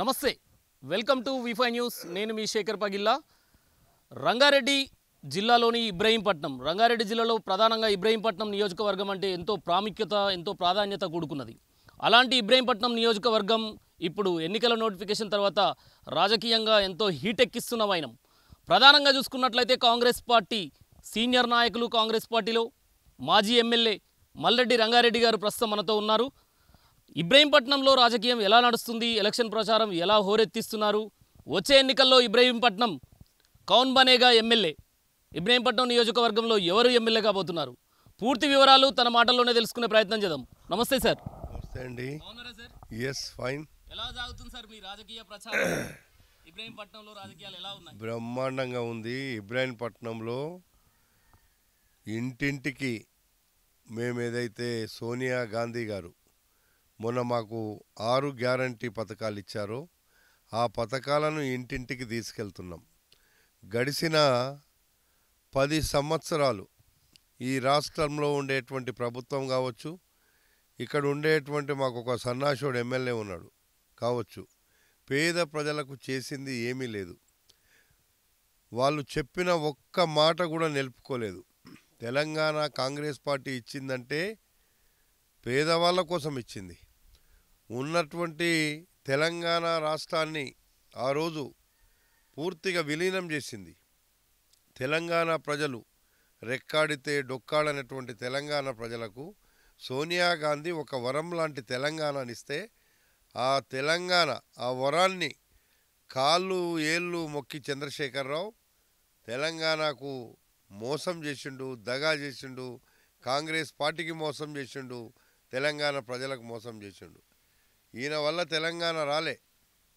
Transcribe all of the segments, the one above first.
నమస్తే welcome to Wi-Fi news నేను మీ శేఖర్ పగిల్లా రంగారెడ్డి జిల్లాలోని ఇబ్రహీంపట్నం రంగారెడ్డి జిల్లాలో ప్రధానంగా ఇబ్రహీంపట్నం నియోజకవర్గం అంటే ఎంతో ప్రాముఖ్యత ఎంతో ప్రాధాన్యత కూడుకున్నది అలాంటి ఇబ్రహీంపట్నం నియోజకవర్గం ఇప్పుడు ఎన్నికల నోటిఫికేషన్ తర్వాత రాజకీయంగా ఎంతో హీటెక్కిస్తున్న వైనం ప్రధానంగా చూసుకున్నట్లయితే కాంగ్రెస్ పార్టీ సీనియర్ నాయకులు కాంగ్రెస్ పార్టీలో మాజీ ఎమ్మెల్యే మల్లెడ్డి రంగారెడ్డి గారు ప్రస్తుతం మనతో ఉన్నారు ఇబ్రహీంపట్నంలో రాజకీయం ఎలా నడుస్తుంది ఎలక్షన్ ప్రచారం ఎలా హోరెత్తిస్తున్నారు వచ్చే ఎన్నికల్లో ఇబ్రహీంపట్నం కౌన్ బనేగా ఎమ్మెల్యే ఇబ్రహీంపట్నం నియోజకవర్గంలో ఎవరు ఎమ్మెల్యే కాబోతున్నారు పూర్తి వివరాలు తన మాటల్లోనే తెలుసుకునే ప్రయత్నం చేద్దాం నమస్తే సార్ నమస్తే అండి ఎస్ ఫైన్ సార్ బ్రహ్మాండంగా ఉంది ఇబ్రహీంపట్నంలో ఇంటింటికి మేము ఏదైతే సోనియా గాంధీ గారు మొన్న మాకు ఆరు గ్యారంటీ పథకాలు ఇచ్చారో ఆ పథకాలను ఇంటింటికి తీసుకెళ్తున్నాం గడిచిన పది సంవత్సరాలు ఈ రాష్ట్రంలో ఉండేటువంటి ప్రభుత్వం కావచ్చు ఇక్కడ ఉండేటువంటి మాకు ఒక సన్నాసుడు ఎమ్మెల్యే ఉన్నాడు కావచ్చు పేద ప్రజలకు చేసింది ఏమీ లేదు వాళ్ళు చెప్పిన ఒక్క మాట కూడా నిలుపుకోలేదు తెలంగాణ కాంగ్రెస్ పార్టీ ఇచ్చిందంటే పేదవాళ్ళ కోసం ఇచ్చింది ఉన్నటువంటి తెలంగాణ రాష్ట్రాన్ని ఆ రోజు పూర్తిగా విలీనం చేసింది తెలంగాణ ప్రజలు రెక్కాడితే డొక్కాడనేటువంటి తెలంగాణ ప్రజలకు సోనియా గాంధీ ఒక వరం లాంటి తెలంగాణనిస్తే ఆ తెలంగాణ ఆ వరాన్ని కాళ్ళు ఏళ్ళు మొక్కి చంద్రశేఖరరావు తెలంగాణకు మోసం చేసిండు దగా చేసిండు కాంగ్రెస్ పార్టీకి మోసం చేసిండు తెలంగాణ ప్రజలకు మోసం చేసిండు ఈయన వల్ల తెలంగాణ రాలే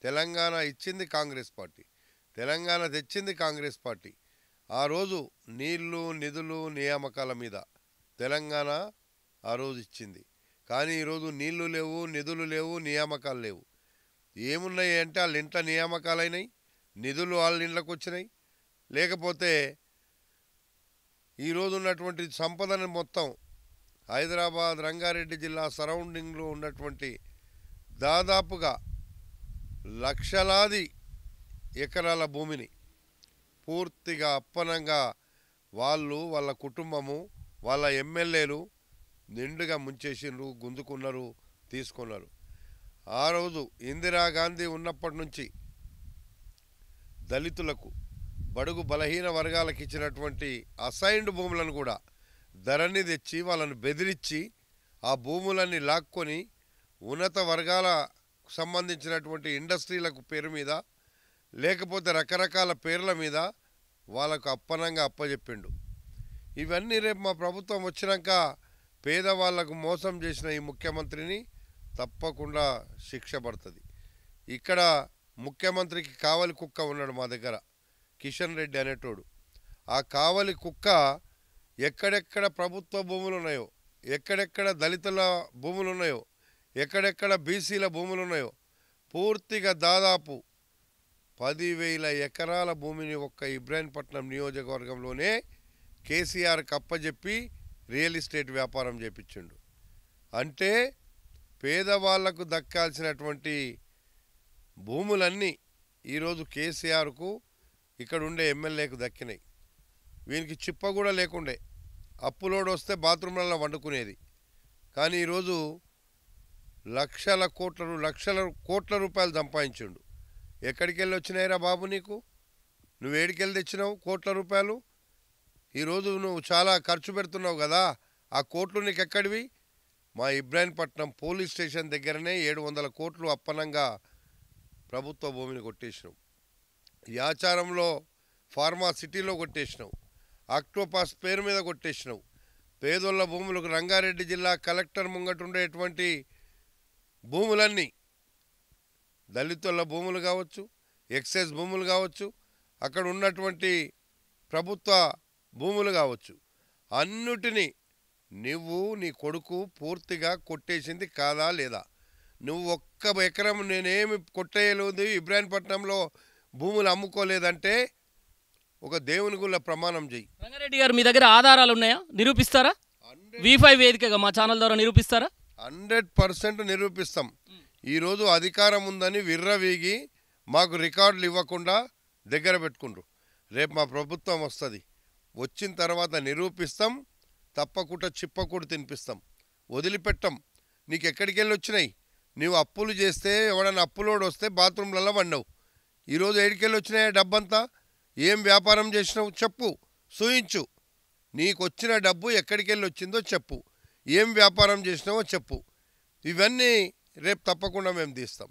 తెలంగాణ ఇచ్చింది కాంగ్రెస్ పార్టీ తెలంగాణ తెచ్చింది కాంగ్రెస్ పార్టీ ఆ రోజు నీళ్లు నిధులు నియామకాల మీద తెలంగాణ ఆ రోజు ఇచ్చింది కానీ ఈరోజు నీళ్లు లేవు నిధులు లేవు నియామకాలు లేవు ఏమున్నాయి అంటే వాళ్ళ ఇంట్లో నియామకాలైనాయి నిధులు వాళ్ళ ఇంట్లోకి వచ్చినాయి లేకపోతే ఈరోజు ఉన్నటువంటి సంపదను మొత్తం హైదరాబాద్ రంగారెడ్డి జిల్లా సరౌండింగ్లో ఉన్నటువంటి దాదాపుగా లక్షలాది ఎకరాల భూమిని పూర్తిగా అప్పనంగా వాళ్ళు వాళ్ళ కుటుంబము వాళ్ళ ఎమ్మెల్యేలు నిండుగా ముంచేసిండ్రు గుంజుకున్నారు తీసుకున్నారు ఆ రోజు ఇందిరాగాంధీ ఉన్నప్పటి నుంచి దళితులకు బడుగు బలహీన వర్గాలకు ఇచ్చినటువంటి అసైన్డ్ భూములను కూడా ధరని తెచ్చి వాళ్ళని బెదిరించి ఆ భూములన్నీ లాక్కొని ఉన్నత వర్గాల సంబంధించినటువంటి ఇండస్ట్రీలకు పేరు మీద లేకపోతే రకరకాల పేర్ల మీద వాళ్ళకు అప్పనంగా అప్పజెప్పిండు ఇవన్నీ రేపు మా ప్రభుత్వం వచ్చినాక పేదవాళ్లకు మోసం చేసిన ఈ ముఖ్యమంత్రిని తప్పకుండా శిక్ష పడుతుంది ఇక్కడ ముఖ్యమంత్రికి కావలి కుక్క ఉన్నాడు మా దగ్గర కిషన్ రెడ్డి అనేటోడు ఆ కావలి కుక్క ఎక్కడెక్కడ ప్రభుత్వ భూములు ఉన్నాయో ఎక్కడెక్కడ దళితుల భూములు ఉన్నాయో ఎక్కడెక్కడ బీసీల భూములు ఉన్నాయో పూర్తిగా దాదాపు పదివేల ఎకరాల భూమిని ఒక్క ఇబ్రాహీంపట్నం నియోజకవర్గంలోనే కేసీఆర్ కప్పజెప్పి రియల్ ఎస్టేట్ వ్యాపారం చేపించిండు అంటే పేదవాళ్లకు దక్కాల్సినటువంటి భూములన్నీ ఈరోజు కేసీఆర్కు ఇక్కడ ఉండే ఎమ్మెల్యేకు దక్కినాయి వీనికి చిప్ప కూడా లేకుండే అప్పులోడు వస్తే బాత్రూమ్లలో వండుకునేది కానీ ఈరోజు లక్షల కోట్ల లక్షల కోట్ల రూపాయలు సంపాదించిండు ఎక్కడికి వెళ్ళి వచ్చినాయిరా బాబు నీకు నువ్వు ఏడికెళ్ళి తెచ్చినావు కోట్ల రూపాయలు ఈరోజు నువ్వు చాలా ఖర్చు పెడుతున్నావు కదా ఆ కోట్లు నీకు ఎక్కడివి మా ఇబ్రాహీంపట్నం పోలీస్ స్టేషన్ దగ్గరనే ఏడు వందల కోట్లు అప్పనంగా ప్రభుత్వ భూమిని కొట్టేసినావు యాచారంలో ఫార్మా సిటీలో కొట్టేసినావు ఆక్టోపాస్ పేరు మీద కొట్టేసినావు పేదోళ్ల భూములకు రంగారెడ్డి జిల్లా కలెక్టర్ ముంగటుండేటువంటి భూములన్నీ దళితుల భూములు కావచ్చు ఎక్సైజ్ భూములు కావచ్చు అక్కడ ఉన్నటువంటి ప్రభుత్వ భూములు కావచ్చు అన్నిటినీ నువ్వు నీ కొడుకు పూర్తిగా కొట్టేసింది కాదా లేదా నువ్వు ఒక్క ఎకరం నేనేమి కొట్టేయలేదు ఇబ్రాహీంపట్నంలో భూములు అమ్ముకోలేదంటే ఒక దేవుని గుళ్ళ ప్రమాణం చెయ్యి రంగారెడ్డి గారు మీ దగ్గర ఆధారాలు ఉన్నాయా నిరూపిస్తారా వి ఫైవ్ వేదికగా మా ఛానల్ ద్వారా నిరూపిస్తారా హండ్రెడ్ పర్సెంట్ నిరూపిస్తాం ఈరోజు అధికారం ఉందని విర్రవీగి మాకు రికార్డులు ఇవ్వకుండా దగ్గర పెట్టుకుంటారు రేపు మా ప్రభుత్వం వస్తుంది వచ్చిన తర్వాత నిరూపిస్తాం తప్పకుండా చిప్పకూడ తినిపిస్తాం వదిలిపెట్టం నీకు ఎక్కడికి వెళ్ళి వచ్చినాయి నువ్వు అప్పులు చేస్తే ఎవడన్నా అప్పులోడు వస్తే బాత్రూంలలో వండవు ఈరోజు ఏడికెళ్ళి వచ్చినాయి డబ్బంతా ఏం వ్యాపారం చేసినావు చెప్పు సూయించు నీకు వచ్చిన డబ్బు ఎక్కడికి వెళ్ళి వచ్చిందో చెప్పు ఏం వ్యాపారం చేసినావో చెప్పు ఇవన్నీ రేపు తప్పకుండా మేము తీస్తాం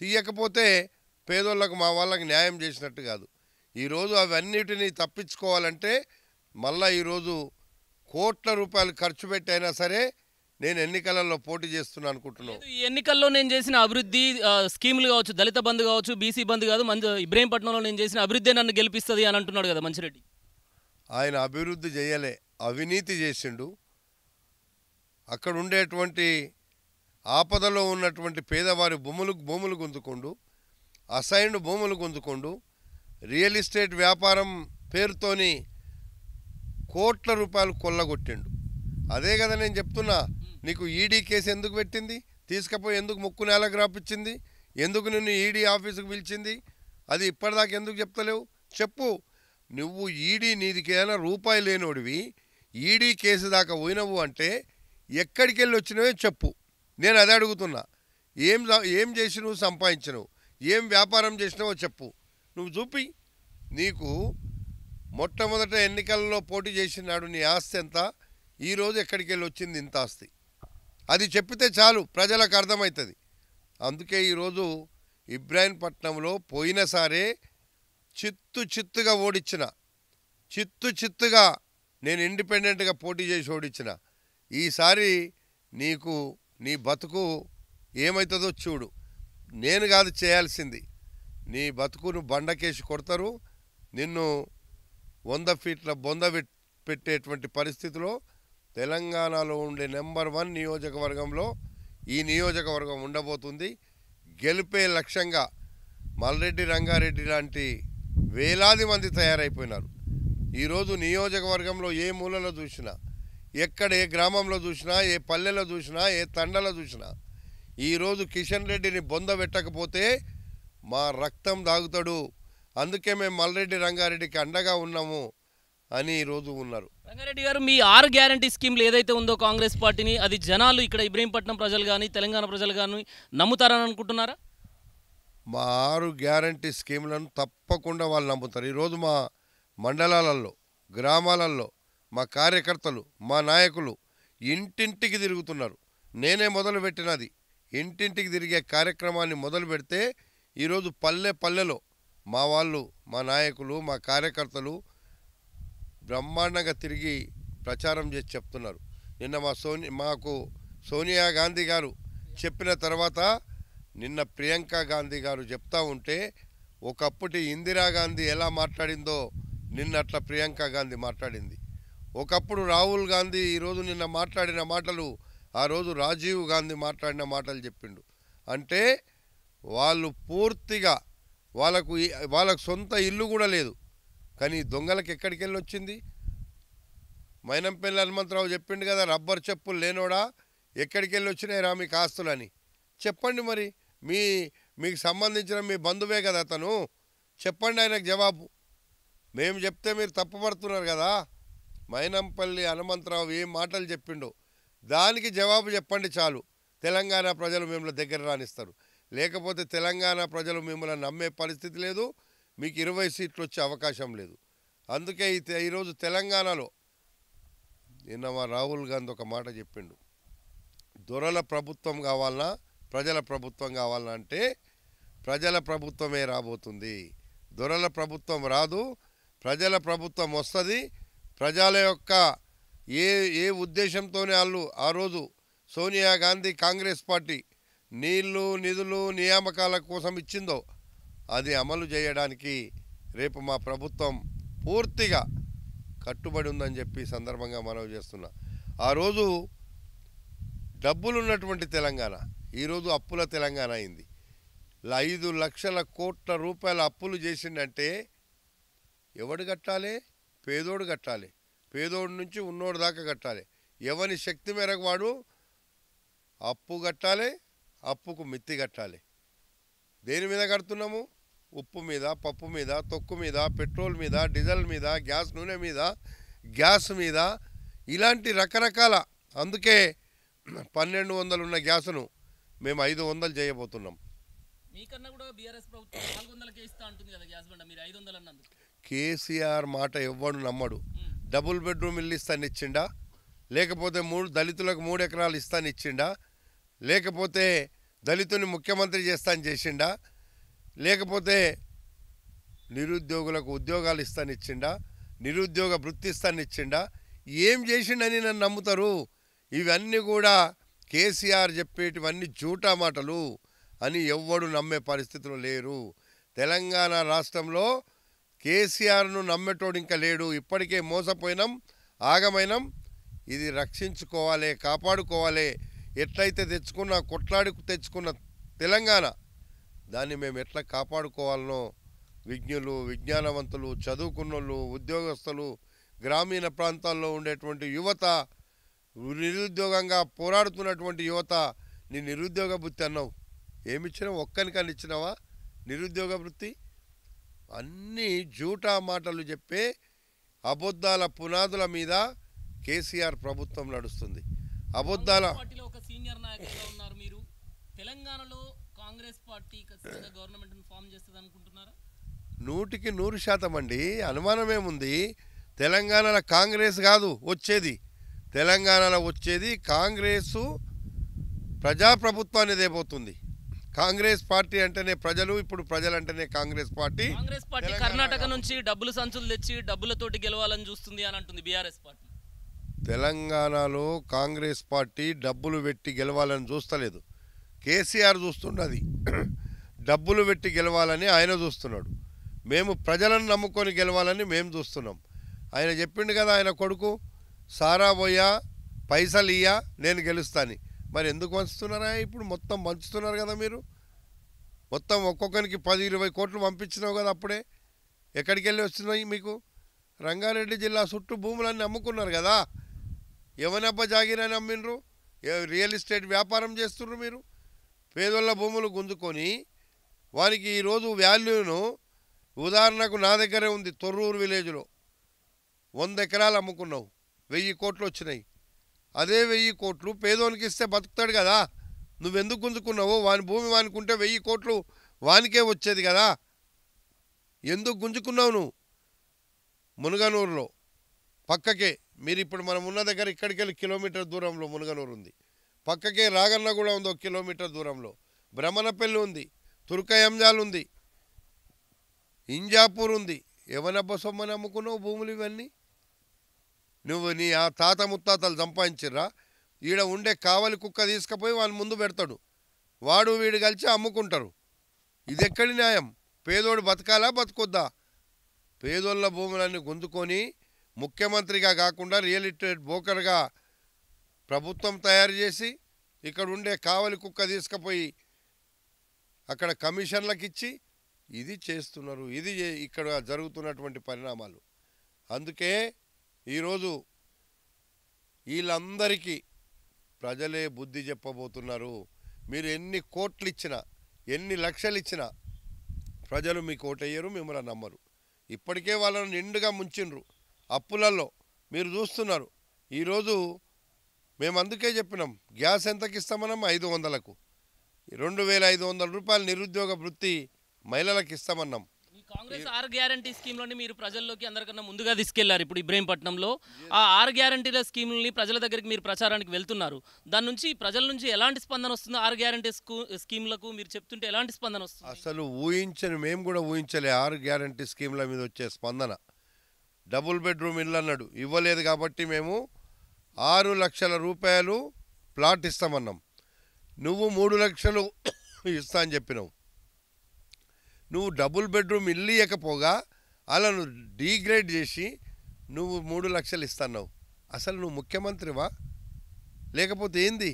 తీయకపోతే పేదోళ్ళకు మా వాళ్ళకి న్యాయం చేసినట్టు కాదు ఈరోజు అవన్నిటినీ తప్పించుకోవాలంటే మళ్ళా ఈరోజు కోట్ల రూపాయలు ఖర్చు పెట్టైనా సరే నేను ఎన్నికలలో పోటీ చేస్తున్నా అనుకుంటున్నాను ఈ ఎన్నికల్లో నేను చేసిన అభివృద్ధి స్కీములు కావచ్చు దళిత బంధు కావచ్చు బీసీ బంధు కాదు మంచి ఇబ్రహీంపట్నంలో నేను చేసిన అభివృద్ధి నన్ను గెలిపిస్తుంది అని అంటున్నాడు కదా మంచిరెడ్డి ఆయన అభివృద్ధి చేయలే అవినీతి చేసిండు అక్కడ ఉండేటువంటి ఆపదలో ఉన్నటువంటి పేదవారి భూములు భూములు గుంజుకోండు అసైన్డ్ భూములు గుంజుకోండు రియల్ ఎస్టేట్ వ్యాపారం పేరుతోని కోట్ల రూపాయలు కొల్లగొట్టిండు అదే కదా నేను చెప్తున్నా నీకు ఈడీ కేసు ఎందుకు పెట్టింది తీసుకపోయి ఎందుకు ముక్కు నేలకు రాపించింది ఎందుకు నిన్ను ఈడీ ఆఫీసుకు పిలిచింది అది ఇప్పటిదాకా ఎందుకు చెప్తలేవు చెప్పు నువ్వు ఈడీ నీదికేనా రూపాయి లేనోడివి ఈడీ కేసు దాకా పోయినవు అంటే ఎక్కడికి వెళ్ళి వచ్చినవే చెప్పు నేను అదే అడుగుతున్నా ఏం ఏం చేసి నువ్వు సంపాదించినవు ఏం వ్యాపారం చేసినావో చెప్పు నువ్వు చూపి నీకు మొట్టమొదట ఎన్నికల్లో పోటీ చేసినాడు నీ ఆస్తి ఎంత ఈరోజు ఎక్కడికి వెళ్ళి వచ్చింది ఇంత ఆస్తి అది చెప్పితే చాలు ప్రజలకు అర్థమవుతుంది అందుకే ఈరోజు ఇబ్రాహీంపట్నంలో పోయినసారే చిత్తు చిత్తుగా ఓడించిన చిత్తు చిత్తుగా నేను ఇండిపెండెంట్గా పోటీ చేసి ఓడించిన ఈసారి నీకు నీ బతుకు ఏమవుతుందో చూడు నేను కాదు చేయాల్సింది నీ బతుకును బండకేసి కొడతారు నిన్ను వంద ఫీట్ల బొంద పెట్టేటువంటి పరిస్థితిలో తెలంగాణలో ఉండే నెంబర్ వన్ నియోజకవర్గంలో ఈ నియోజకవర్గం ఉండబోతుంది గెలిపే లక్ష్యంగా మల్రెడ్డి రంగారెడ్డి లాంటి వేలాది మంది తయారైపోయినారు ఈరోజు నియోజకవర్గంలో ఏ మూలలో చూసినా ఎక్కడ ఏ గ్రామంలో చూసినా ఏ పల్లెలో చూసినా ఏ తండలో చూసినా ఈరోజు కిషన్ రెడ్డిని బొంద పెట్టకపోతే మా రక్తం దాగుతాడు అందుకే మేము మల్రెడ్డి రంగారెడ్డికి అండగా ఉన్నాము అని ఈరోజు ఉన్నారు రంగారెడ్డి గారు మీ ఆరు గ్యారంటీ స్కీమ్లు ఏదైతే ఉందో కాంగ్రెస్ పార్టీని అది జనాలు ఇక్కడ ఇబ్రహీంపట్నం ప్రజలు కానీ తెలంగాణ ప్రజలు కానీ నమ్ముతారని అనుకుంటున్నారా మా ఆరు గ్యారంటీ స్కీమ్లను తప్పకుండా వాళ్ళు నమ్ముతారు ఈరోజు మా మండలాలలో గ్రామాలలో మా కార్యకర్తలు మా నాయకులు ఇంటింటికి తిరుగుతున్నారు నేనే మొదలు పెట్టినది ఇంటింటికి తిరిగే కార్యక్రమాన్ని మొదలు పెడితే ఈరోజు పల్లె పల్లెలో మా వాళ్ళు మా నాయకులు మా కార్యకర్తలు బ్రహ్మాండంగా తిరిగి ప్రచారం చేసి చెప్తున్నారు నిన్న మా సోని మాకు సోనియా గాంధీ గారు చెప్పిన తర్వాత నిన్న ప్రియాంక గాంధీ గారు చెప్తా ఉంటే ఒకప్పటి ఇందిరాగాంధీ ఎలా మాట్లాడిందో నిన్న అట్లా ప్రియాంక గాంధీ మాట్లాడింది ఒకప్పుడు రాహుల్ గాంధీ ఈరోజు నిన్న మాట్లాడిన మాటలు ఆ రోజు రాజీవ్ గాంధీ మాట్లాడిన మాటలు చెప్పిండు అంటే వాళ్ళు పూర్తిగా వాళ్ళకు వాళ్ళకు సొంత ఇల్లు కూడా లేదు కానీ దొంగలకు ఎక్కడికి వెళ్ళి వచ్చింది మైనంపల్లి హనుమంతరావు చెప్పిండు కదా రబ్బర్ చెప్పులు లేనోడా ఎక్కడికి వెళ్ళి వచ్చినాయి రా మీకు ఆస్తులని చెప్పండి మరి మీ మీకు సంబంధించిన మీ బంధువే కదా అతను చెప్పండి ఆయనకు జవాబు మేము చెప్తే మీరు తప్పుపడుతున్నారు కదా మైనంపల్లి హనుమంతరావు ఏం మాటలు చెప్పిండో దానికి జవాబు చెప్పండి చాలు తెలంగాణ ప్రజలు మిమ్మల్ని దగ్గర రాణిస్తారు లేకపోతే తెలంగాణ ప్రజలు మిమ్మల్ని నమ్మే పరిస్థితి లేదు మీకు ఇరవై సీట్లు వచ్చే అవకాశం లేదు అందుకే ఈరోజు తెలంగాణలో నిన్న మా రాహుల్ గాంధీ ఒక మాట చెప్పిండు దొరల ప్రభుత్వం కావాలన్నా ప్రజల ప్రభుత్వం కావాలన్నా అంటే ప్రజల ప్రభుత్వమే రాబోతుంది దొరల ప్రభుత్వం రాదు ప్రజల ప్రభుత్వం వస్తుంది ప్రజల యొక్క ఏ ఏ ఉద్దేశంతోనే వాళ్ళు ఆ రోజు సోనియా గాంధీ కాంగ్రెస్ పార్టీ నీళ్లు నిధులు నియామకాల కోసం ఇచ్చిందో అది అమలు చేయడానికి రేపు మా ప్రభుత్వం పూర్తిగా కట్టుబడి ఉందని చెప్పి సందర్భంగా మనవి చేస్తున్నా ఆ రోజు డబ్బులున్నటువంటి తెలంగాణ ఈరోజు అప్పుల తెలంగాణ అయింది ఐదు లక్షల కోట్ల రూపాయల అప్పులు చేసిందంటే ఎవడు కట్టాలి పేదోడు కట్టాలి పేదోడి నుంచి ఉన్నోడు దాకా కట్టాలి ఎవని శక్తి మేరకు వాడు అప్పు కట్టాలి అప్పుకు మిత్తి కట్టాలి దేని మీద కడుతున్నాము ఉప్పు మీద పప్పు మీద తొక్కు మీద పెట్రోల్ మీద డీజిల్ మీద గ్యాస్ నూనె మీద గ్యాస్ మీద ఇలాంటి రకరకాల అందుకే పన్నెండు వందలు ఉన్న గ్యాస్ను మేము ఐదు వందలు చేయబోతున్నాం మీకన్నా కూడా బీఆర్ఎస్ ప్రభుత్వం నాలుగు ఇస్తా కదా గ్యాస్ బండ మీరు ఐదు వందలు అన్నందుకు కేసీఆర్ మాట ఎవ్వడు నమ్మడు డబుల్ బెడ్రూమ్ ఇల్లు ఇస్తాను ఇచ్చిండా లేకపోతే మూడు దళితులకు మూడు ఎకరాలు ఇస్తాను ఇచ్చిండా లేకపోతే దళితుని ముఖ్యమంత్రి చేస్తాను చేసిండా లేకపోతే నిరుద్యోగులకు ఉద్యోగాలు ఇస్తాను ఇచ్చిండా నిరుద్యోగ వృత్తి ఇస్తాను ఇచ్చిండా ఏం చేసిండని నన్ను నమ్ముతారు ఇవన్నీ కూడా కేసీఆర్ చెప్పేటివన్నీ జూటా మాటలు అని ఎవ్వడు నమ్మే పరిస్థితులు లేరు తెలంగాణ రాష్ట్రంలో కేసీఆర్ను నమ్మేటోడు ఇంకా లేడు ఇప్పటికే మోసపోయినాం ఆగమైనాం ఇది రక్షించుకోవాలి కాపాడుకోవాలి ఎట్లయితే తెచ్చుకున్న కొట్లాడి తెచ్చుకున్న తెలంగాణ దాన్ని మేము ఎట్లా కాపాడుకోవాలనో విజ్ఞులు విజ్ఞానవంతులు చదువుకున్నోళ్ళు ఉద్యోగస్తులు గ్రామీణ ప్రాంతాల్లో ఉండేటువంటి యువత నిరుద్యోగంగా పోరాడుతున్నటువంటి యువత నీ నిరుద్యోగ వృత్తి అన్నావు ఏమిచ్చినావు ఒక్కనికని ఇచ్చినావా నిరుద్యోగ వృత్తి అన్ని జూటా మాటలు చెప్పే అబద్ధాల పునాదుల మీద కేసీఆర్ ప్రభుత్వం నడుస్తుంది అబద్ధాల తెలంగాణలో కాంగ్రెస్ పార్టీ గవర్నమెంట్ నూటికి నూరు శాతం అండి అనుమానమేముంది తెలంగాణలో కాంగ్రెస్ కాదు వచ్చేది తెలంగాణలో వచ్చేది కాంగ్రెసు ప్రజాప్రభుత్వాన్ని దేబోతుంది కాంగ్రెస్ పార్టీ అంటేనే ప్రజలు ఇప్పుడు ప్రజలు అంటేనే కాంగ్రెస్ పార్టీ కాంగ్రెస్ పార్టీ కర్ణాటక నుంచి డబ్బులు సంచులు తెచ్చి డబ్బులతోటి గెలవాలని చూస్తుంది అని అంటుంది బీఆర్ఎస్ పార్టీ తెలంగాణలో కాంగ్రెస్ పార్టీ డబ్బులు పెట్టి గెలవాలని చూస్తలేదు కేసీఆర్ చూస్తున్నది డబ్బులు పెట్టి గెలవాలని ఆయన చూస్తున్నాడు మేము ప్రజలను నమ్ముకొని గెలవాలని మేము చూస్తున్నాం ఆయన చెప్పిండు కదా ఆయన కొడుకు సారా పోయా పైసలు ఇయ్యా నేను గెలుస్తాను మరి ఎందుకు పంచుతున్నారా ఇప్పుడు మొత్తం పంచుతున్నారు కదా మీరు మొత్తం ఒక్కొక్కరికి పది ఇరవై కోట్లు పంపించినావు కదా అప్పుడే ఎక్కడికి వెళ్ళి వస్తున్నాయి మీకు రంగారెడ్డి జిల్లా చుట్టూ భూములన్నీ అమ్ముకున్నారు కదా ఎవనబ్బ అని అమ్మినరు రియల్ ఎస్టేట్ వ్యాపారం చేస్తున్నారు మీరు పేదోళ్ళ భూములు గుంజుకొని వారికి ఈరోజు వాల్యూను ఉదాహరణకు నా దగ్గరే ఉంది తొర్రూరు విలేజ్లో వంద ఎకరాలు అమ్ముకున్నావు వెయ్యి కోట్లు వచ్చినాయి అదే వెయ్యి కోట్లు పేదోనికి ఇస్తే బతుకుతాడు కదా నువ్వెందుకు గుంజుకున్నావు వాని భూమి వానికుంటే వెయ్యి కోట్లు వానికే వచ్చేది కదా ఎందుకు గుంజుకున్నావు నువ్వు మునుగనూరులో పక్కకే మీరు ఇప్పుడు మనం ఉన్న దగ్గర ఇక్కడికి వెళ్ళి కిలోమీటర్ దూరంలో మునుగనూరు ఉంది పక్కకే రాగన్న కూడా ఉంది ఒక కిలోమీటర్ దూరంలో భ్రమణపల్లి ఉంది తుర్కయంజాల్ ఉంది ఇంజాపూర్ ఉంది ఏమన్నా సొమ్మని అమ్ముకున్నావు భూములు ఇవన్నీ నువ్వు నీ ఆ తాత ముత్తాతలు సంపాదించిర్రా ఈడ ఉండే కావలి కుక్క తీసుకుపోయి వాళ్ళు ముందు పెడతాడు వాడు వీడు కలిసి అమ్ముకుంటారు ఇది ఎక్కడి న్యాయం పేదోడు బతకాలా బతుకొద్దా పేదోళ్ళ భూములన్నీ గుంజుకొని ముఖ్యమంత్రిగా కాకుండా రియల్ ఎస్టేట్ బోకర్గా ప్రభుత్వం తయారు చేసి ఇక్కడ ఉండే కావలి కుక్క తీసుకుపోయి అక్కడ కమిషన్లకు ఇచ్చి ఇది చేస్తున్నారు ఇది ఇక్కడ జరుగుతున్నటువంటి పరిణామాలు అందుకే ఈరోజు వీళ్ళందరికీ ప్రజలే బుద్ధి చెప్పబోతున్నారు మీరు ఎన్ని కోట్లు ఇచ్చినా ఎన్ని లక్షలు ఇచ్చినా ప్రజలు మీకు ఓటయ్యరు మిమ్మల్ని నమ్మరు ఇప్పటికే వాళ్ళను నిండుగా ముంచిండ్రు అప్పులలో మీరు చూస్తున్నారు ఈరోజు మేము అందుకే చెప్పినాం గ్యాస్ ఎంతకి ఇస్తామన్నాం ఐదు వందలకు రెండు వేల ఐదు వందల రూపాయల నిరుద్యోగ వృత్తి మహిళలకు ఇస్తామన్నాం కాంగ్రెస్ ఆర్ గ్యారంటీ స్కీమ్లోని మీరు ప్రజల్లోకి అందరికన్నా ముందుగా తీసుకెళ్లారు ఇప్పుడు ఇబ్రహీంపట్నంలో ఆ ఆర్ గ్యారంటీల స్కీమ్ని ప్రజల దగ్గరికి మీరు ప్రచారానికి వెళ్తున్నారు దాని నుంచి ప్రజల నుంచి ఎలాంటి స్పందన వస్తుందో ఆర్ గ్యారంటీ స్కీమ్లకు మీరు చెప్తుంటే ఎలాంటి స్పందన వస్తుంది అసలు ఊహించని మేము కూడా ఊహించలే ఆర్ గ్యారంటీ స్కీమ్ల మీద వచ్చే స్పందన డబుల్ బెడ్రూమ్ ఇల్లు అన్నాడు ఇవ్వలేదు కాబట్టి మేము ఆరు లక్షల రూపాయలు ప్లాట్ ఇస్తామన్నాం నువ్వు మూడు లక్షలు ఇస్తా అని చెప్పినావు నువ్వు డబుల్ బెడ్రూమ్ ఇల్లు ఇవ్వకపోగా అలా నువ్వు డీగ్రేడ్ చేసి నువ్వు మూడు లక్షలు ఇస్తున్నావు అసలు నువ్వు ముఖ్యమంత్రివా లేకపోతే ఏంది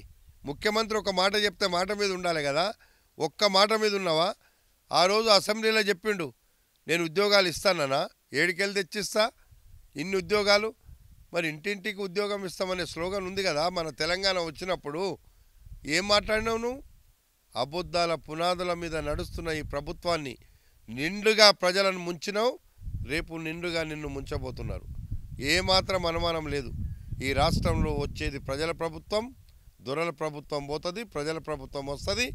ముఖ్యమంత్రి ఒక మాట చెప్తే మాట మీద ఉండాలి కదా ఒక్క మాట మీద ఉన్నావా ఆ రోజు అసెంబ్లీలో చెప్పిండు నేను ఉద్యోగాలు ఇస్తానన్నా ఏడికెళ్ళి తెచ్చిస్తా ఇన్ని ఉద్యోగాలు మరి ఇంటింటికి ఉద్యోగం ఇస్తామనే స్లోగన్ ఉంది కదా మన తెలంగాణ వచ్చినప్పుడు ఏం మాట్లాడినావు నువ్వు అబద్ధాల పునాదుల మీద నడుస్తున్న ఈ ప్రభుత్వాన్ని నిండుగా ప్రజలను ముంచినావు రేపు నిండుగా నిన్ను ముంచబోతున్నారు ఏమాత్రం అనుమానం లేదు ఈ రాష్ట్రంలో వచ్చేది ప్రజల ప్రభుత్వం దొరల ప్రభుత్వం పోతుంది ప్రజల ప్రభుత్వం వస్తుంది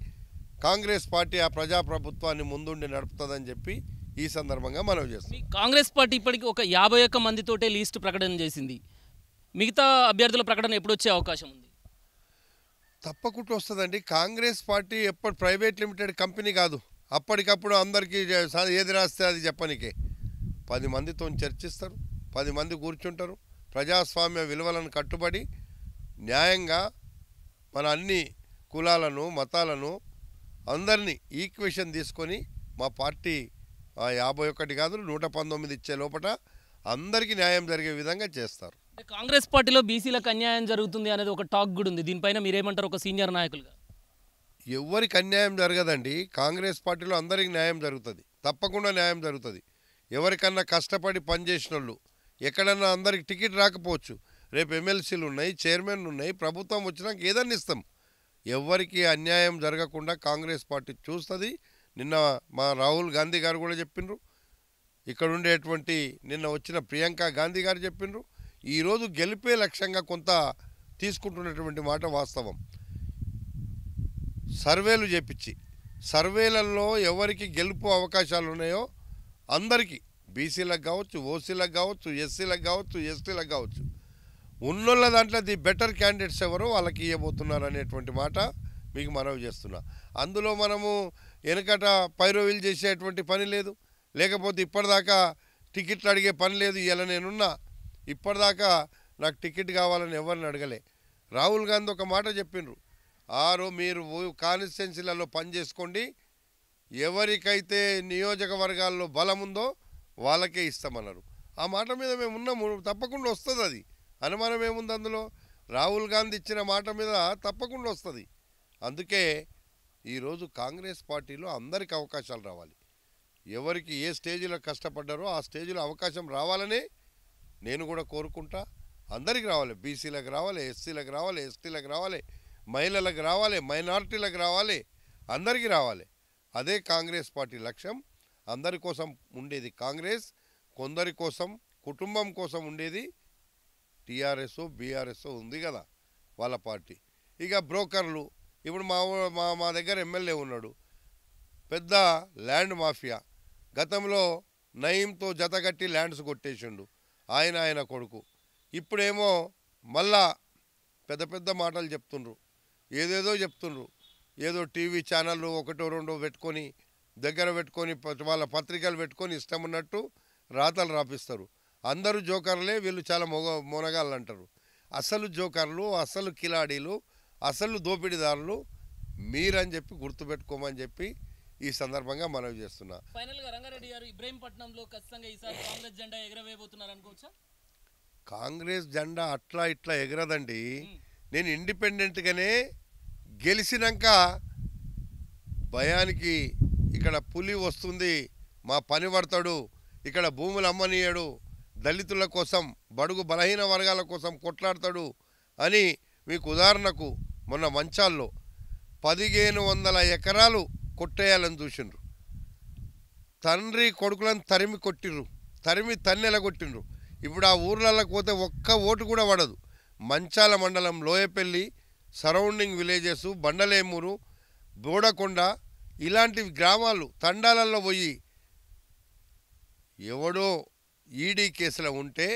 కాంగ్రెస్ పార్టీ ఆ ప్రజాప్రభుత్వాన్ని ముందుండి నడుపుతుందని చెప్పి ఈ సందర్భంగా మనవి చేస్తాం కాంగ్రెస్ పార్టీ ఇప్పటికి ఒక యాభై ఒక్క మందితోటే లీస్ట్ ప్రకటన చేసింది మిగతా అభ్యర్థుల ప్రకటన ఎప్పుడు వచ్చే అవకాశం ఉంది తప్పకుండా వస్తుందండి కాంగ్రెస్ పార్టీ ఎప్పుడు ప్రైవేట్ లిమిటెడ్ కంపెనీ కాదు అప్పటికప్పుడు అందరికీ ఏది రాస్తే అది చెప్పనికే పది మందితో చర్చిస్తారు పది మంది కూర్చుంటారు ప్రజాస్వామ్య విలువలను కట్టుబడి న్యాయంగా మన అన్ని కులాలను మతాలను అందరినీ ఈక్వేషన్ తీసుకొని మా పార్టీ యాభై ఒకటి కాదు నూట పంతొమ్మిది ఇచ్చే లోపల అందరికీ న్యాయం జరిగే విధంగా చేస్తారు కాంగ్రెస్ పార్టీలో బీసీలకు అన్యాయం జరుగుతుంది అనేది ఒక టాక్ కూడా ఉంది దీనిపైన మీరేమంటారు ఒక సీనియర్ నాయకులుగా ఎవరికి అన్యాయం జరగదండి కాంగ్రెస్ పార్టీలో అందరికి న్యాయం జరుగుతుంది తప్పకుండా న్యాయం జరుగుతుంది ఎవరికన్నా కష్టపడి పనిచేసిన వాళ్ళు ఎక్కడన్నా అందరికి టికెట్ రాకపోవచ్చు రేపు ఎమ్మెల్సీలు ఉన్నాయి చైర్మన్ ఉన్నాయి ప్రభుత్వం వచ్చినాక ఏదన్నా ఇస్తాం ఎవరికి అన్యాయం జరగకుండా కాంగ్రెస్ పార్టీ చూస్తుంది నిన్న మా రాహుల్ గాంధీ గారు కూడా చెప్పినరు ఉండేటువంటి నిన్న వచ్చిన ప్రియాంక గాంధీ గారు చెప్పినారు ఈరోజు గెలిపే లక్ష్యంగా కొంత తీసుకుంటున్నటువంటి మాట వాస్తవం సర్వేలు చేపించి సర్వేలలో ఎవరికి గెలుపు అవకాశాలు ఉన్నాయో అందరికీ బీసీలకు కావచ్చు ఓసీలకు కావచ్చు ఎస్సీలకు కావచ్చు ఎస్టీలకు కావచ్చు ఉన్నోళ్ళ దాంట్లో ది బెటర్ క్యాండిడేట్స్ ఎవరో వాళ్ళకి ఇవ్వబోతున్నారు అనేటువంటి మాట మీకు మనవి చేస్తున్నా అందులో మనము వెనకట పైరోవీలు చేసేటువంటి పని లేదు లేకపోతే ఇప్పటిదాకా టికెట్లు అడిగే పని లేదు ఇలా నేనున్నా ఇప్పటిదాకా నాకు టికెట్ కావాలని ఎవరిని అడగలే రాహుల్ గాంధీ ఒక మాట చెప్పిండ్రు ఆరు మీరు కాన్స్టిట్యున్సీలలో పనిచేసుకోండి ఎవరికైతే నియోజకవర్గాల్లో బలం ఉందో వాళ్ళకే ఇస్తామన్నారు ఆ మాట మీద మేము ఉన్నాము తప్పకుండా వస్తుంది అది అనుమానం ఏముంది అందులో రాహుల్ గాంధీ ఇచ్చిన మాట మీద తప్పకుండా వస్తుంది అందుకే ఈరోజు కాంగ్రెస్ పార్టీలో అందరికి అవకాశాలు రావాలి ఎవరికి ఏ స్టేజీలో కష్టపడ్డారో ఆ స్టేజీలో అవకాశం రావాలనే నేను కూడా కోరుకుంటా అందరికి రావాలి బీసీలకు రావాలి ఎస్సీలకు రావాలి ఎస్టీలకు రావాలి మహిళలకు రావాలి మైనార్టీలకు రావాలి అందరికీ రావాలి అదే కాంగ్రెస్ పార్టీ లక్ష్యం అందరి కోసం ఉండేది కాంగ్రెస్ కొందరి కోసం కుటుంబం కోసం ఉండేది టీఆర్ఎస్ బీఆర్ఎస్ ఉంది కదా వాళ్ళ పార్టీ ఇక బ్రోకర్లు ఇప్పుడు మా మా మా దగ్గర ఎమ్మెల్యే ఉన్నాడు పెద్ద ల్యాండ్ మాఫియా గతంలో నయంతో జతగట్టి ల్యాండ్స్ కొట్టేసిండు ఆయన ఆయన కొడుకు ఇప్పుడేమో మళ్ళా పెద్ద పెద్ద మాటలు చెప్తుండ్రు ఏదేదో చెప్తుండ్రు ఏదో టీవీ ఛానళ్ళు ఒకటో రెండో పెట్టుకొని దగ్గర పెట్టుకొని వాళ్ళ పత్రికలు పెట్టుకొని ఉన్నట్టు రాతలు రాపిస్తారు అందరూ జోకర్లే వీళ్ళు చాలా మొగ మొనగాళ్ళు అంటారు అసలు జోకర్లు అసలు కిలాడీలు అసలు దోపిడీదారులు మీరని చెప్పి గుర్తుపెట్టుకోమని చెప్పి ఈ సందర్భంగా మనవి చేస్తున్నా ఫైనల్ గా రంగారెడ్డి గారు ఇబ్రహీంపట్నంలో ఖచ్చితంగా ఈసారి కాంగ్రెస్ జెండా ఎగరవేయబోతున్నారు అనుకోవచ్చా కాంగ్రెస్ జెండా అట్లా ఇట్లా ఎగరదండి నేను ఇండిపెండెంట్గానే గెలిచినాక భయానికి ఇక్కడ పులి వస్తుంది మా పని పడతాడు ఇక్కడ భూములు అమ్మనీయడు దళితుల కోసం బడుగు బలహీన వర్గాల కోసం కొట్లాడతాడు అని మీకు ఉదాహరణకు మొన్న మంచాల్లో పదిహేను వందల ఎకరాలు కొట్టేయాలని చూసిండ్రు తండ్రి కొడుకులను తరిమి కొట్టిర్రు తరిమి కొట్టిండ్రు ఇప్పుడు ఆ ఊర్లలోకి పోతే ఒక్క ఓటు కూడా పడదు మంచాల మండలం లోయపల్లి సరౌండింగ్ విలేజెస్ బండలేమూరు బోడకొండ ఇలాంటి గ్రామాలు తండాలలో పోయి ఎవడో ఈడీ కేసులో ఉంటే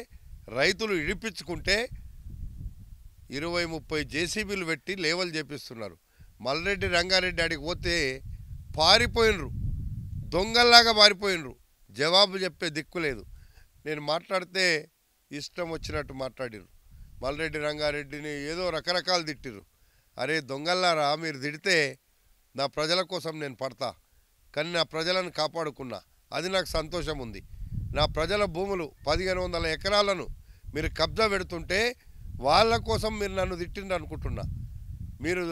రైతులు ఇడిపించుకుంటే ఇరవై ముప్పై జేసీబీలు పెట్టి లేవలు చేపిస్తున్నారు మల్రెడ్డి రంగారెడ్డి ఆడికి పోతే పారిపోయినరు దొంగల్లాగా పారిపోయినరు జవాబు చెప్పే దిక్కు లేదు నేను మాట్లాడితే ఇష్టం వచ్చినట్టు మాట్లాడిరు మల్రెడ్డి రంగారెడ్డిని ఏదో రకరకాలు తిట్టిరు అరే దొంగల్లారా మీరు తిడితే నా ప్రజల కోసం నేను పడతా కానీ నా ప్రజలను కాపాడుకున్నా అది నాకు సంతోషం ఉంది నా ప్రజల భూములు పదిహేను వందల ఎకరాలను మీరు కబ్జా పెడుతుంటే వాళ్ళ కోసం మీరు నన్ను తిట్టిండ్రు అనుకుంటున్నా మీరు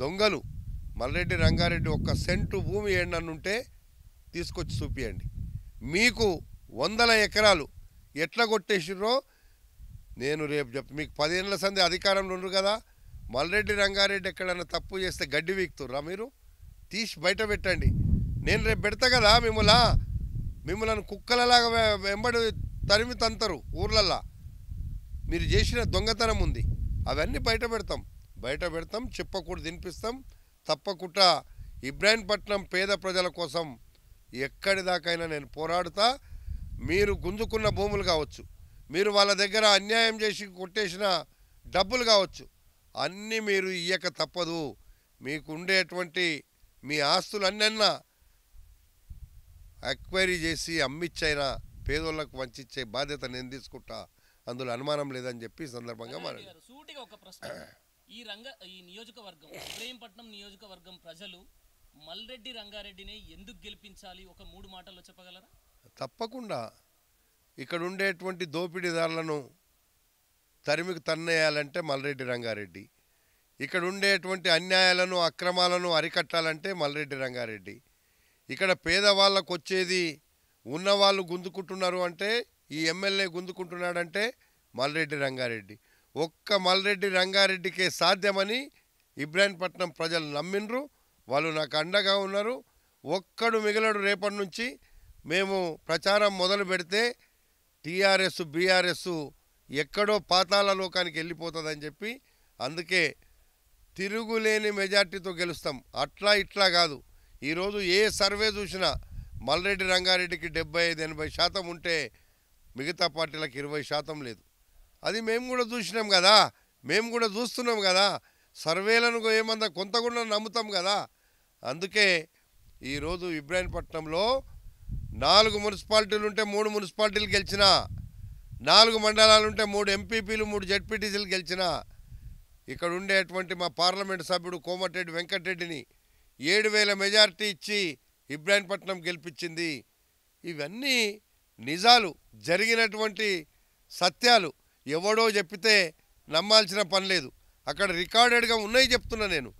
దొంగలు మల్రెడ్డి రంగారెడ్డి ఒక్క సెంటు భూమి ఏంటనుంటే తీసుకొచ్చి చూపియండి మీకు వందల ఎకరాలు ఎట్లా కొట్టేసిర్రో నేను రేపు చెప్ మీకు పదిహేనుల సంది అధికారంలో ఉండరు కదా మల్రెడ్డి రంగారెడ్డి ఎక్కడన్నా తప్పు చేస్తే గడ్డి వీక్తుర్రా మీరు తీసి బయట పెట్టండి నేను రేపు పెడతా కదా మిమ్మల్ని మిమ్మల్ని కుక్కలలాగా వెంబడి తరిమి తంతరు ఊర్లల్లా మీరు చేసిన దొంగతనం ఉంది అవన్నీ బయట పెడతాం బయట పెడతాం చెప్పకూడదు తినిపిస్తాం తప్పకుండా ఇబ్రాహీంపట్నం పేద ప్రజల కోసం ఎక్కడి దాకైనా నేను పోరాడుతా మీరు గుంజుకున్న భూములు కావచ్చు మీరు వాళ్ళ దగ్గర అన్యాయం చేసి కొట్టేసిన డబ్బులు కావచ్చు అన్నీ మీరు ఇయ్యక తప్పదు మీకు ఉండేటువంటి మీ ఆస్తులు అన్నన్నా ఎక్వైరీ చేసి అమ్మిచ్చైనా పేదోళ్ళకు వంచిచ్చే బాధ్యత నేను తీసుకుంటా అందులో అనుమానం లేదని చెప్పి సందర్భంగా మాట్లాడారు ఈ రంగ ఈ నియోజకవర్గం ఇబ్రహీంపట్నం నియోజకవర్గం ప్రజలు మల్రెడ్డి రంగారెడ్డిని ఎందుకు గెలిపించాలి ఒక మూడు మాటల్లో చెప్పగలరా తప్పకుండా ఇక్కడ ఉండేటువంటి దోపిడీదారులను తరిమికి తన్నేయాలంటే మల్రెడ్డి రంగారెడ్డి ఇక్కడ ఉండేటువంటి అన్యాయాలను అక్రమాలను అరికట్టాలంటే మల్రెడ్డి రంగారెడ్డి ఇక్కడ పేదవాళ్ళకు వచ్చేది ఉన్నవాళ్ళు గుంజుకుంటున్నారు అంటే ఈ ఎమ్మెల్యే గుంజుకుంటున్నాడంటే మల్రెడ్డి రంగారెడ్డి ఒక్క మల్రెడ్డి రంగారెడ్డికే సాధ్యమని ఇబ్రాహీంపట్నం ప్రజలు నమ్మిండ్రు వాళ్ళు నాకు అండగా ఉన్నారు ఒక్కడు మిగలడు రేపటి నుంచి మేము ప్రచారం మొదలు పెడితే టీఆర్ఎస్ బీఆర్ఎస్ ఎక్కడో పాతాల లోకానికి వెళ్ళిపోతుందని చెప్పి అందుకే తిరుగులేని మెజార్టీతో గెలుస్తాం అట్లా ఇట్లా కాదు ఈరోజు ఏ సర్వే చూసినా మల్రెడ్డి రంగారెడ్డికి డెబ్బై ఐదు ఎనభై శాతం ఉంటే మిగతా పార్టీలకు ఇరవై శాతం లేదు అది మేము కూడా చూసినాం కదా మేము కూడా చూస్తున్నాం కదా సర్వేలను ఏమన్నా కొంత కూడా నమ్ముతాం కదా అందుకే ఈరోజు ఇబ్రాహీంపట్నంలో నాలుగు మున్సిపాలిటీలు ఉంటే మూడు మున్సిపాలిటీలు గెలిచిన నాలుగు మండలాలు ఉంటే మూడు ఎంపీపీలు మూడు జడ్పీటీసీలు గెలిచిన ఇక్కడ ఉండేటువంటి మా పార్లమెంట్ సభ్యుడు కోమటిరెడ్డి వెంకటరెడ్డిని ఏడు వేల మెజార్టీ ఇచ్చి ఇబ్రాహీంపట్నం గెలిపించింది ఇవన్నీ నిజాలు జరిగినటువంటి సత్యాలు ఎవడో చెప్పితే నమ్మాల్సిన పని లేదు అక్కడ రికార్డెడ్గా ఉన్నాయి చెప్తున్నా నేను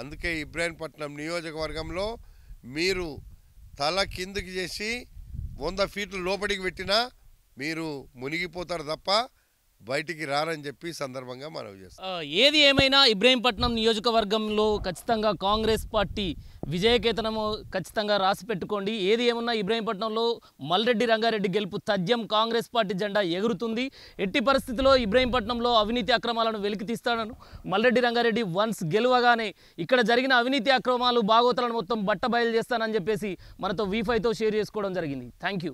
అందుకే ఇబ్రాహీంపట్నం నియోజకవర్గంలో మీరు తల కిందికి చేసి వంద ఫీట్లు లోపలికి పెట్టినా మీరు మునిగిపోతారు తప్ప బయటికి రారని చెప్పి సందర్భంగా మనవి చేస్తాం ఏది ఏమైనా ఇబ్రహీంపట్నం నియోజకవర్గంలో ఖచ్చితంగా కాంగ్రెస్ పార్టీ విజయకేతనము ఖచ్చితంగా రాసి పెట్టుకోండి ఏది ఏమన్నా ఇబ్రహీంపట్నంలో మల్రెడ్డి రంగారెడ్డి గెలుపు తథ్యం కాంగ్రెస్ పార్టీ జెండా ఎగురుతుంది ఎట్టి పరిస్థితిలో ఇబ్రహీంపట్నంలో అవినీతి అక్రమాలను వెలికితీస్తాడను మల్రెడ్డి రంగారెడ్డి వన్స్ గెలువగానే ఇక్కడ జరిగిన అవినీతి అక్రమాలు బాగోతలను మొత్తం బట్ట బయలు చేస్తానని చెప్పేసి మనతో వీఫైతో షేర్ చేసుకోవడం జరిగింది థ్యాంక్